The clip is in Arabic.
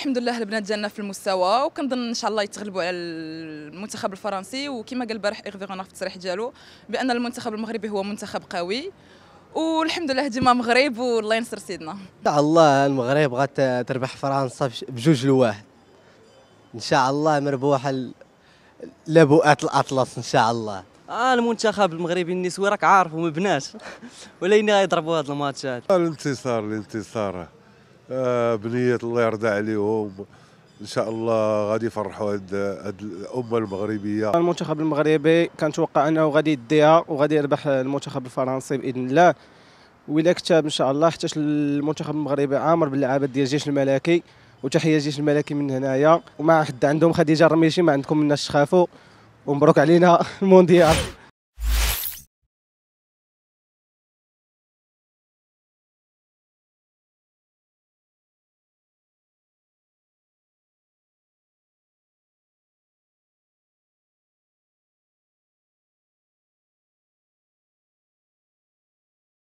الحمد لله البنات ديالنا في المستوى وكنظن ان شاء الله يتغلبوا على المنتخب الفرنسي وكما قال البارح ايغفيغونار في التصريح ديالو بان المنتخب المغربي هو منتخب قوي والحمد لله ديما مغرب والله ينصر سيدنا ان شاء الله المغرب غتربح فرنسا بجوج لواحد ان شاء الله مربوحه لبؤات الاطلس ان شاء الله آه المنتخب المغربي النسوي راك عارف ومبناش ولا غيضربوا هذا الماتشات الانتصار الانتصار آه، بنيه الله يرضى عليهم ان شاء الله غادي يفرحوا هاد هاد الامه المغربيه المنتخب المغربي كنتوقع انه غادي يديها وغادي يربح المنتخب الفرنسي باذن الله ولا كتاب ان شاء الله حتى المنتخب المغربي عامر باللعابه ديال الجيش الملكي وتحيه الجيش الملكي من هنايا وما حد عندهم خديجه الرميشي ما عندكم مناش تخافوا ومبروك علينا المونديال